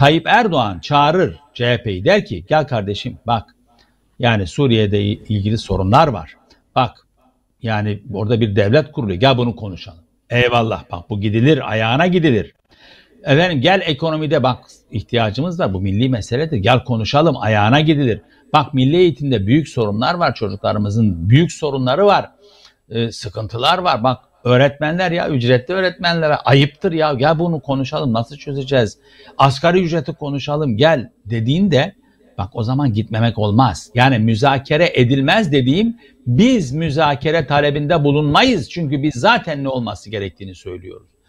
Tayyip Erdoğan çağırır CHP'yi der ki gel kardeşim bak yani Suriye'de ilgili sorunlar var. Bak yani orada bir devlet kuruluyor gel bunu konuşalım. Eyvallah bak bu gidilir ayağına gidilir. Efendim gel ekonomide bak ihtiyacımız var bu milli meseledir gel konuşalım ayağına gidilir. Bak milli eğitimde büyük sorunlar var çocuklarımızın büyük sorunları var. Ee, sıkıntılar var bak Öğretmenler ya ücretli öğretmenlere ayıptır ya gel bunu konuşalım nasıl çözeceğiz? Asgari ücreti konuşalım gel dediğinde bak o zaman gitmemek olmaz. Yani müzakere edilmez dediğim biz müzakere talebinde bulunmayız. Çünkü biz zaten ne olması gerektiğini söylüyoruz.